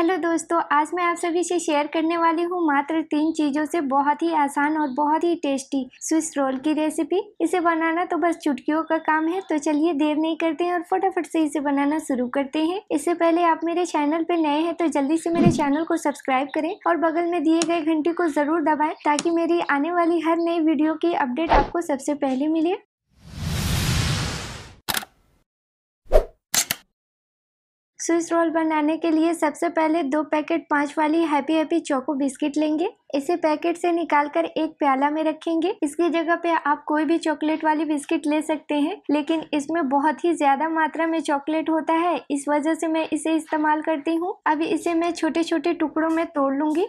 hello दोस्तों आज मैं आप सभी से शेयर करने वाली हूँ मात्र तीन चीज़ों से बहुत ही आसान और बहुत ही टेस्टी स्विस रोल की रेसिपी इसे बनाना तो बस चुटकियों का काम है तो चलिए देर नहीं करते हैं और फटाफट से इसे बनाना शुरू करते हैं इससे पहले आप मेरे चैनल पर नए हैं तो जल्दी से मेरे चैनल को सब्सक्राइब करें और बगल में दिए गए घंटी को जरूर दबाएं ताकि मेरी आने वाली हर नई वीडियो की अपडेट आपको सबसे पहले मिले स्विस रोल बनाने के लिए सबसे पहले दो पैकेट पाँच वाली हैप्पी हैप्पी चोको बिस्किट लेंगे इसे पैकेट से निकालकर एक प्याला में रखेंगे इसकी जगह पे आप कोई भी चॉकलेट वाली बिस्किट ले सकते हैं लेकिन इसमें बहुत ही ज्यादा मात्रा में चॉकलेट होता है इस वजह से मैं इसे इस्तेमाल करती हूँ अब इसे मैं छोटे छोटे टुकड़ों में तोड़ लूंगी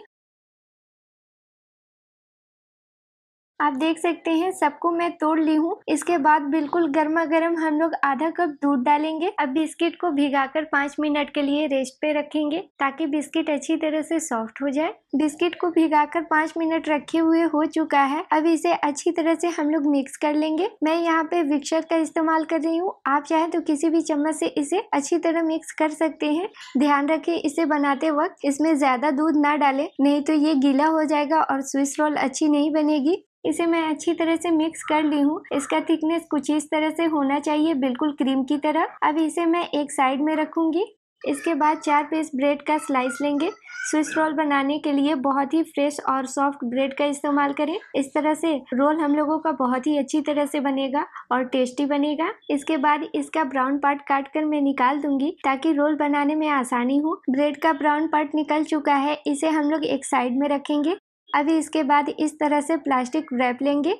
आप देख सकते हैं सबको मैं तोड़ ली हूँ इसके बाद बिल्कुल गर्मा गर्म हम लोग आधा कप दूध डालेंगे अब बिस्किट को भिगाकर पाँच मिनट के लिए रेस्ट पे रखेंगे ताकि बिस्किट अच्छी तरह से सॉफ्ट हो जाए बिस्किट को भिगाकर पाँच मिनट रखे हुए हो चुका है अब इसे अच्छी तरह से हम लोग मिक्स कर लेंगे मैं यहाँ पे विक्सर का इस्तेमाल कर रही हूँ आप चाहे तो किसी भी चम्मच से इसे अच्छी तरह मिक्स कर सकते हैं ध्यान रखें इसे बनाते वक्त इसमें ज्यादा दूध ना डालें नहीं तो ये गीला हो जाएगा और स्विस रोल अच्छी नहीं बनेगी इसे मैं अच्छी तरह से मिक्स कर ली हूँ इसका थिकनेस कुछ इस तरह से होना चाहिए बिल्कुल क्रीम की तरह अब इसे मैं एक साइड में रखूँगी इसके बाद चार पीस ब्रेड का स्लाइस लेंगे स्विस रोल बनाने के लिए बहुत ही फ्रेश और सॉफ्ट ब्रेड का इस्तेमाल करें इस तरह से रोल हम लोगों का बहुत ही अच्छी तरह से बनेगा और टेस्टी बनेगा इसके बाद इसका ब्राउन पार्ट काट कर मैं निकाल दूंगी ताकि रोल बनाने में आसानी हो ब्रेड का ब्राउन पार्ट निकल चुका है इसे हम लोग एक साइड में रखेंगे अभी इसके बाद इस तरह से प्लास्टिक रैप लेंगे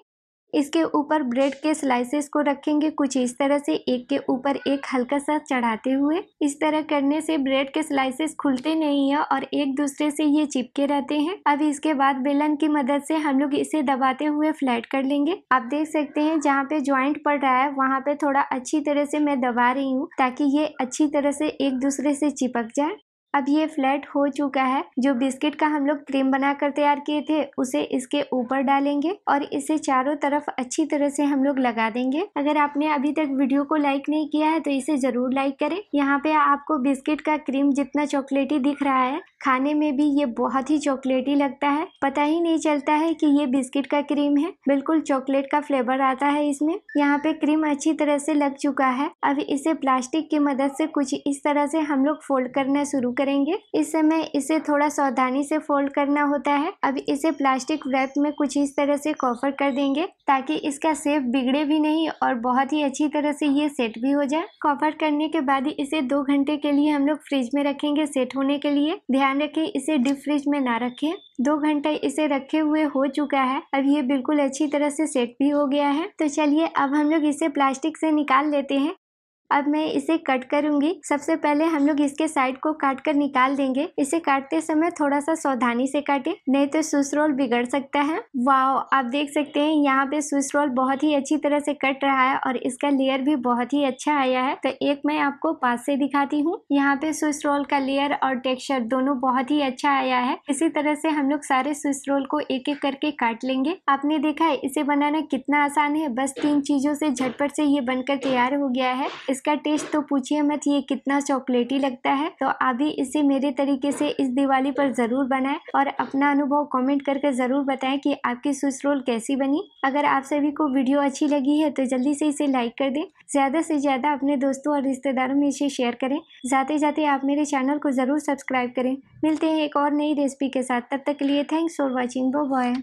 इसके ऊपर ब्रेड के स्लाइसेस को रखेंगे कुछ इस तरह से एक के ऊपर एक हल्का सा चढ़ाते हुए इस तरह करने से ब्रेड के स्लाइसेस खुलते नहीं है और एक दूसरे से ये चिपके रहते हैं अब इसके बाद बेलन की मदद से हम लोग इसे दबाते हुए फ्लैट कर लेंगे आप देख सकते हैं जहाँ पे ज्वाइंट पड़ रहा है वहाँ पे थोड़ा अच्छी तरह से मैं दबा रही हूँ ताकि ये अच्छी तरह से एक दूसरे से चिपक जाए अब ये फ्लैट हो चुका है जो बिस्किट का हम लोग क्रीम बनाकर तैयार किए थे उसे इसके ऊपर डालेंगे और इसे चारों तरफ अच्छी तरह से हम लोग लगा देंगे अगर आपने अभी तक वीडियो को लाइक नहीं किया है तो इसे जरूर लाइक करें यहाँ पे आपको बिस्किट का क्रीम जितना चॉकलेटी दिख रहा है खाने में भी ये बहुत ही चॉकलेटी लगता है पता ही नहीं चलता है कि ये बिस्किट का क्रीम है बिल्कुल चॉकलेट का फ्लेवर आता है इसमें यहाँ पे क्रीम अच्छी तरह से लग चुका है अब इसे प्लास्टिक की मदद से कुछ इस तरह से हम लोग फोल्ड करना शुरू करेंगे इस समय इसे थोड़ा सावधानी से फोल्ड करना होता है अब इसे प्लास्टिक रैप में कुछ इस तरह से कॉफर कर देंगे ताकि इसका सेप बिगड़े भी नहीं और बहुत ही अच्छी तरह से ये सेट भी हो जाए कॉफर करने के बाद इसे दो घंटे के लिए हम लोग फ्रिज में रखेंगे सेट होने के लिए ध्यान ध्यान रखें इसे डीप फ्रिज में ना रखें दो घंटा इसे रखे हुए हो चुका है अब ये बिल्कुल अच्छी तरह से सेट भी हो गया है तो चलिए अब हम लोग इसे प्लास्टिक से निकाल लेते हैं अब मैं इसे कट करूंगी सबसे पहले हम लोग इसके साइड को काट कर निकाल देंगे इसे काटते समय थोड़ा सा सावधानी से काटे नहीं तो स्विस रोल बिगड़ सकता है वाओ आप देख सकते हैं यहाँ पे स्विस रोल बहुत ही अच्छी तरह से कट रहा है और इसका लेयर भी बहुत ही अच्छा आया है तो एक मैं आपको पास से दिखाती हूँ यहाँ पे स्विस रोल का लेयर और टेक्सचर दोनों बहुत ही अच्छा आया है इसी तरह से हम लोग सारे स्विस रोल को एक एक करके काट लेंगे आपने देखा है इसे बनाना कितना आसान है बस तीन चीजों से झटपट से ये बनकर तैयार हो गया है इस इसका टेस्ट तो पूछिए मत ये कितना चॉकलेटी लगता है तो आप भी इसे मेरे तरीके से इस दिवाली पर ज़रूर बनाएं और अपना अनुभव कमेंट करके ज़रूर बताएं कि आपकी स्विस रोल कैसी बनी अगर आप सभी को वीडियो अच्छी लगी है तो जल्दी से इसे लाइक कर दें ज़्यादा से ज़्यादा अपने दोस्तों और रिश्तेदारों में इसे शेयर करें जाते जाते आप मेरे चैनल को ज़रूर सब्सक्राइब करें मिलते हैं एक और नई रेसिपी के साथ तब तक के लिए थैंक्स फॉर वॉचिंग बो बॉय